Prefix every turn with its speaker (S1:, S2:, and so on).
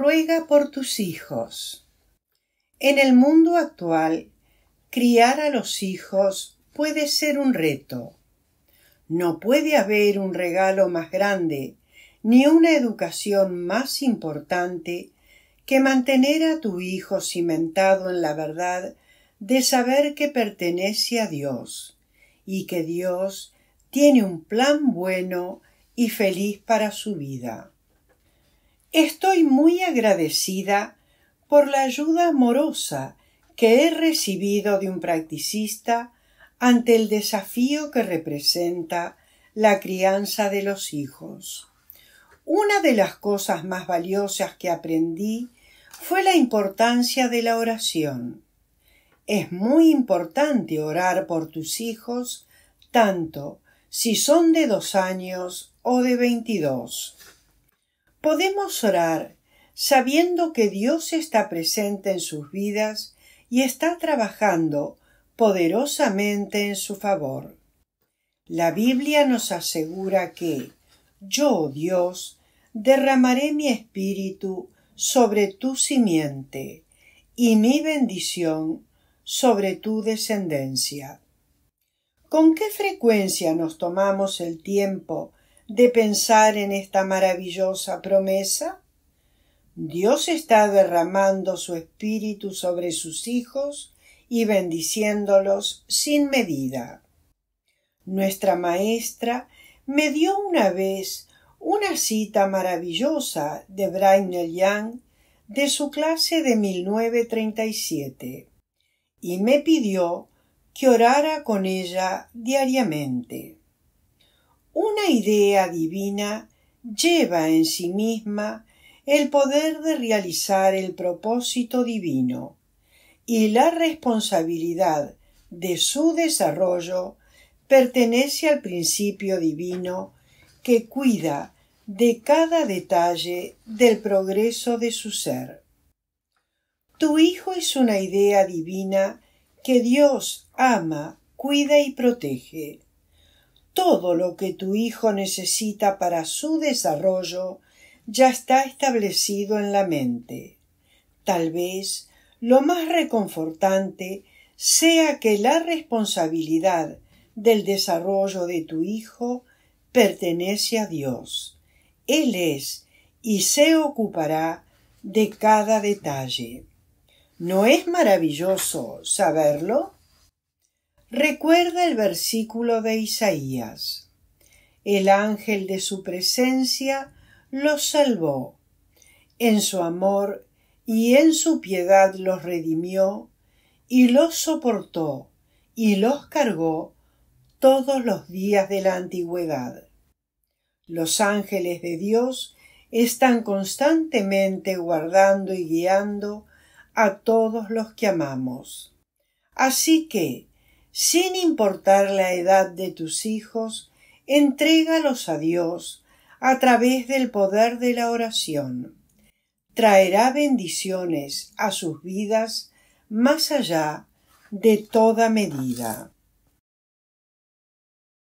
S1: Ruega por tus hijos. En el mundo actual, criar a los hijos puede ser un reto. No puede haber un regalo más grande ni una educación más importante que mantener a tu hijo cimentado en la verdad de saber que pertenece a Dios y que Dios tiene un plan bueno y feliz para su vida. Estoy muy agradecida por la ayuda amorosa que he recibido de un practicista ante el desafío que representa la crianza de los hijos. Una de las cosas más valiosas que aprendí fue la importancia de la oración. Es muy importante orar por tus hijos, tanto si son de dos años o de veintidós. Podemos orar sabiendo que Dios está presente en sus vidas y está trabajando poderosamente en su favor. La Biblia nos asegura que yo, Dios, derramaré mi espíritu sobre tu simiente y mi bendición sobre tu descendencia. ¿Con qué frecuencia nos tomamos el tiempo de pensar en esta maravillosa promesa? Dios está derramando su espíritu sobre sus hijos y bendiciéndolos sin medida. Nuestra maestra me dio una vez una cita maravillosa de Brainerd Young de su clase de 1937 y me pidió que orara con ella diariamente. Una idea divina lleva en sí misma el poder de realizar el propósito divino y la responsabilidad de su desarrollo pertenece al principio divino que cuida de cada detalle del progreso de su ser. Tu hijo es una idea divina que Dios ama, cuida y protege todo lo que tu hijo necesita para su desarrollo ya está establecido en la mente. Tal vez lo más reconfortante sea que la responsabilidad del desarrollo de tu hijo pertenece a Dios. Él es y se ocupará de cada detalle. ¿No es maravilloso saberlo? recuerda el versículo de Isaías. El ángel de su presencia los salvó. En su amor y en su piedad los redimió y los soportó y los cargó todos los días de la antigüedad. Los ángeles de Dios están constantemente guardando y guiando a todos los que amamos. Así que, sin importar la edad de tus hijos, entrégalos a Dios a través del poder de la oración. Traerá bendiciones a sus vidas más allá de toda medida.